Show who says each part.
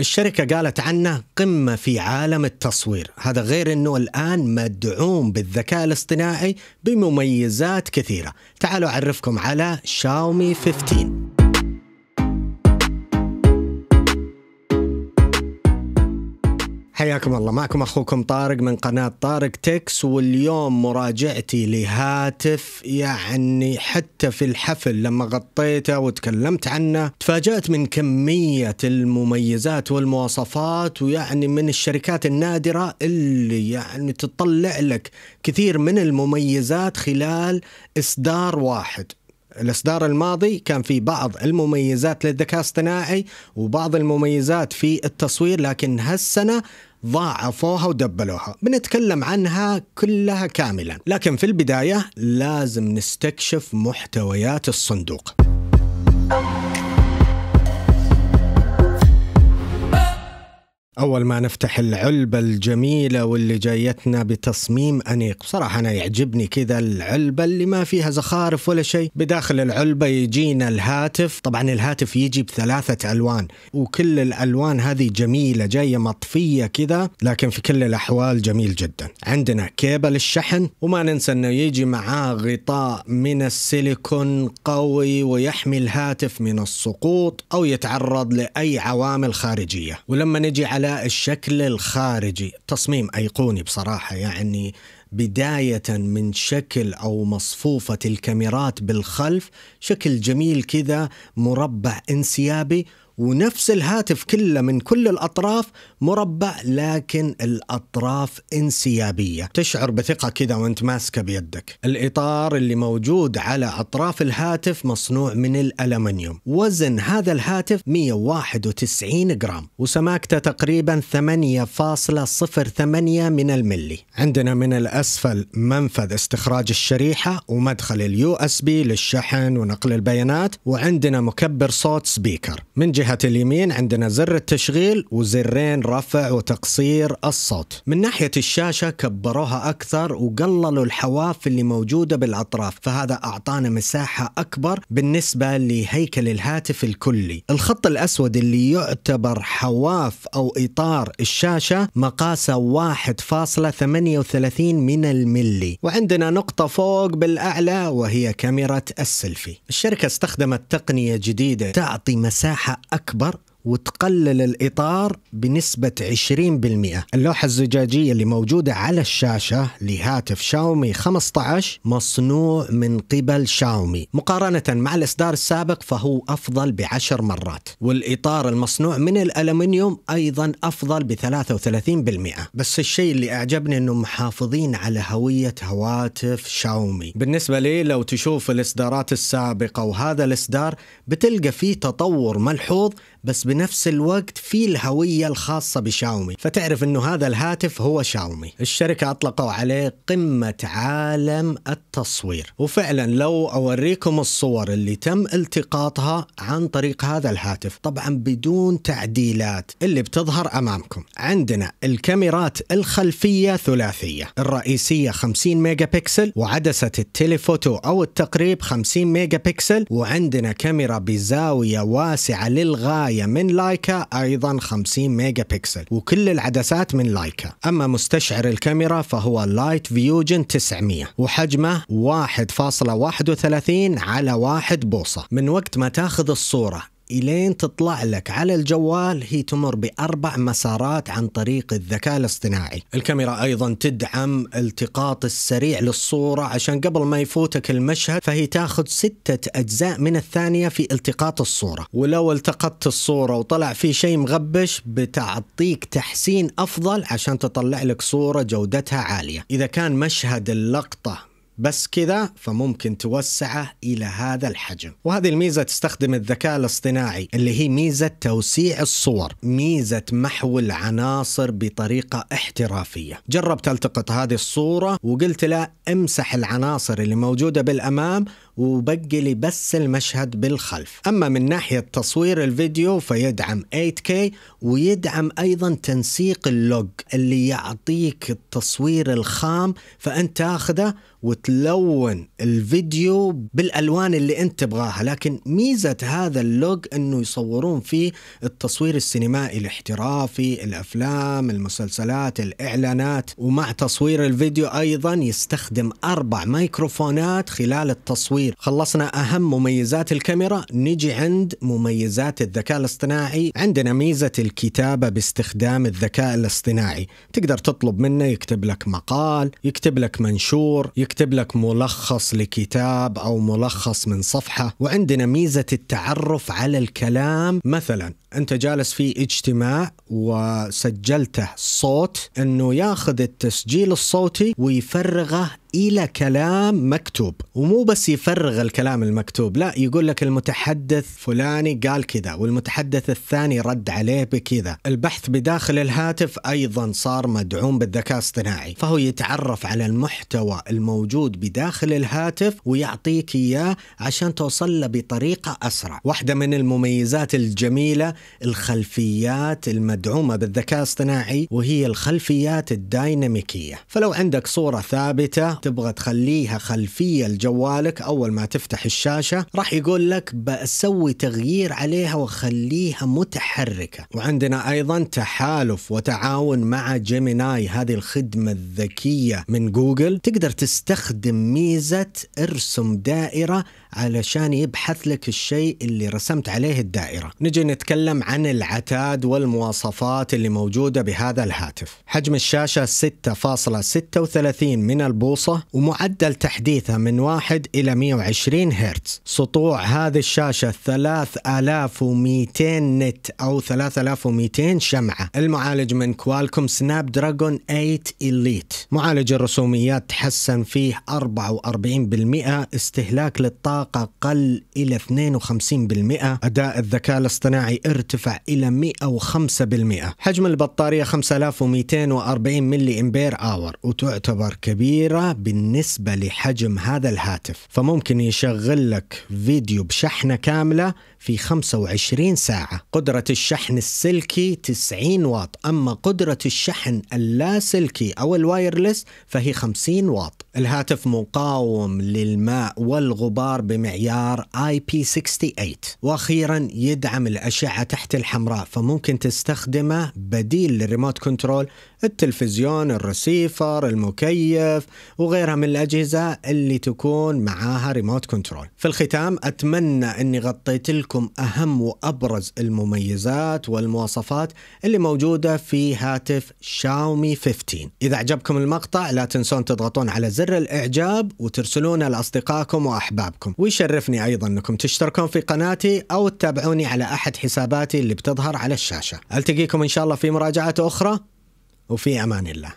Speaker 1: الشركة قالت عنه قمة في عالم التصوير هذا غير أنه الآن مدعوم بالذكاء الاصطناعي بمميزات كثيرة تعالوا أعرفكم على شاومي 15 حياكم الله معكم اخوكم طارق من قناه طارق تكس واليوم مراجعتي لهاتف يعني حتى في الحفل لما غطيته وتكلمت عنه تفاجات من كميه المميزات والمواصفات ويعني من الشركات النادره اللي يعني تطلع لك كثير من المميزات خلال اصدار واحد الاصدار الماضي كان في بعض المميزات للذكاء الاصطناعي وبعض المميزات في التصوير لكن هالسنه ضاعفوها ودبلوها بنتكلم عنها كلها كاملا لكن في البدايه لازم نستكشف محتويات الصندوق أول ما نفتح العلبة الجميلة واللي جايتنا بتصميم أنيق بصراحة أنا يعجبني كذا العلبة اللي ما فيها زخارف ولا شيء بداخل العلبة يجينا الهاتف طبعا الهاتف يجي بثلاثة ألوان وكل الألوان هذه جميلة جاية مطفية كذا لكن في كل الأحوال جميل جدا عندنا كيبل الشحن وما ننسى أنه يجي معاه غطاء من السيليكون قوي ويحمي الهاتف من السقوط أو يتعرض لأي عوامل خارجية ولما نجي على الشكل الخارجي تصميم أيقوني بصراحة يعني بداية من شكل أو مصفوفة الكاميرات بالخلف شكل جميل كذا مربع انسيابي ونفس الهاتف كله من كل الأطراف مربع لكن الأطراف انسيابية تشعر بثقة كذا وانت ماسكة بيدك الإطار اللي موجود على أطراف الهاتف مصنوع من الألمنيوم وزن هذا الهاتف 191 جرام وسماكته تقريبا 8.08 من الملي عندنا من الأسفل منفذ استخراج الشريحة ومدخل اليو اس بي للشحن ونقل البيانات وعندنا مكبر صوت سبيكر من جهة جهة اليمين عندنا زر التشغيل وزرين رفع وتقصير الصوت من ناحية الشاشة كبروها أكثر وقللوا الحواف اللي موجودة بالأطراف فهذا أعطانا مساحة أكبر بالنسبة لهيكل الهاتف الكلي الخط الأسود اللي يعتبر حواف أو إطار الشاشة مقاسه 1.38 من الملي وعندنا نقطة فوق بالأعلى وهي كاميرا السيلفي الشركة استخدمت تقنية جديدة تعطي مساحة اكبر وتقلل الإطار بنسبة 20% اللوحة الزجاجية اللي موجودة على الشاشة لهاتف شاومي 15 مصنوع من قبل شاومي مقارنة مع الإصدار السابق فهو أفضل بعشر مرات والإطار المصنوع من الألمنيوم أيضا أفضل ب 33% بس الشيء اللي أعجبني أنه محافظين على هوية هواتف شاومي بالنسبة لي لو تشوف الإصدارات السابقة وهذا الإصدار بتلقى فيه تطور ملحوظ بس بنفس الوقت في الهوية الخاصة بشاومي فتعرف أنه هذا الهاتف هو شاومي الشركة أطلقوا عليه قمة عالم التصوير وفعلا لو أوريكم الصور اللي تم التقاطها عن طريق هذا الهاتف طبعا بدون تعديلات اللي بتظهر أمامكم عندنا الكاميرات الخلفية ثلاثية الرئيسية 50 ميجا بكسل وعدسة التليفوتو أو التقريب 50 ميجا بكسل وعندنا كاميرا بزاوية واسعة للغاية الخفاية من لايكا أيضا 50 ميجا بكسل وكل العدسات من لايكا أما مستشعر الكاميرا فهو لايت فيوجن 900 وحجمه 1.31 على 1 بوصة من وقت ما تاخذ الصورة إلين تطلع لك على الجوال هي تمر بأربع مسارات عن طريق الذكاء الاصطناعي الكاميرا أيضا تدعم التقاط السريع للصورة عشان قبل ما يفوتك المشهد فهي تاخذ ستة أجزاء من الثانية في التقاط الصورة ولو التقطت الصورة وطلع في شيء مغبش بتعطيك تحسين أفضل عشان تطلع لك صورة جودتها عالية إذا كان مشهد اللقطة بس كذا فممكن توسعه إلى هذا الحجم وهذه الميزة تستخدم الذكاء الاصطناعي اللي هي ميزة توسيع الصور ميزة محو العناصر بطريقة احترافية جربت التقط هذه الصورة وقلت له امسح العناصر اللي موجودة بالأمام وبقلي بس المشهد بالخلف أما من ناحية تصوير الفيديو فيدعم 8K ويدعم أيضا تنسيق اللوج اللي يعطيك التصوير الخام فأنت تاخذه وتلون الفيديو بالالوان اللي انت تبغاها لكن ميزه هذا اللوج انه يصورون فيه التصوير السينمائي الاحترافي الافلام المسلسلات الاعلانات ومع تصوير الفيديو ايضا يستخدم اربع ميكروفونات خلال التصوير التصوير خلصنا أهم مميزات الكاميرا نجي عند مميزات الذكاء الاصطناعي عندنا ميزة الكتابة باستخدام الذكاء الاصطناعي تقدر تطلب منه يكتب لك مقال يكتب لك منشور يكتب لك ملخص لكتاب أو ملخص من صفحة وعندنا ميزة التعرف على الكلام مثلا أنت جالس في اجتماع وسجلته صوت أنه ياخذ التسجيل الصوتي ويفرغه إلى كلام مكتوب ومو بس يفرغ الكلام المكتوب لا يقول لك المتحدث فلاني قال كذا والمتحدث الثاني رد عليه بكذا البحث بداخل الهاتف أيضا صار مدعوم بالذكاء الاصطناعي فهو يتعرف على المحتوى الموجود بداخل الهاتف ويعطيك إياه عشان توصل له بطريقة أسرع واحدة من المميزات الجميلة الخلفيات المدعومة بالذكاء الاصطناعي وهي الخلفيات الدايناميكية فلو عندك صورة ثابتة تبغى تخليها خلفية لجوالك أول ما تفتح الشاشة راح يقول لك بسوي تغيير عليها وخليها متحركة وعندنا أيضا تحالف وتعاون مع جيميناي هذه الخدمة الذكية من جوجل تقدر تستخدم ميزة ارسم دائرة علشان يبحث لك الشيء اللي رسمت عليه الدائرة نجي نتكلم عن العتاد والمواصفات اللي موجودة بهذا الهاتف حجم الشاشة 6.36 من البوصة ومعدل تحديثها من 1 إلى 120 هرتز سطوع هذه الشاشة 3200 نت أو 3200 شمعة المعالج من كوالكوم سناب دراجون 8 إليت معالج الرسوميات تحسن فيه 44% استهلاك للطاقة الطاقة قل إلى 52% أداء الذكاء الاصطناعي ارتفع إلى 105% حجم البطارية 5240 ملي إمبير آور وتعتبر كبيرة بالنسبة لحجم هذا الهاتف فممكن يشغل لك فيديو بشحنة كاملة في 25 ساعة قدرة الشحن السلكي 90 واط أما قدرة الشحن اللاسلكي أو الوايرلس فهي 50 واط الهاتف مقاوم للماء والغبار بمعيار IP68 وأخيرا يدعم الأشعة تحت الحمراء فممكن تستخدمه بديل للريموت كنترول التلفزيون الرسيفر المكيف وغيرها من الأجهزة اللي تكون معاها ريموت كنترول في الختام أتمنى أني غطيت لكم لكم أهم وأبرز المميزات والمواصفات اللي موجودة في هاتف شاومي 15 إذا عجبكم المقطع لا تنسون تضغطون على زر الإعجاب وترسلونه لأصدقائكم وأحبابكم ويشرفني أيضا أنكم تشتركون في قناتي أو تتابعوني على أحد حساباتي اللي بتظهر على الشاشة ألتقيكم إن شاء الله في مراجعات أخرى وفي أمان الله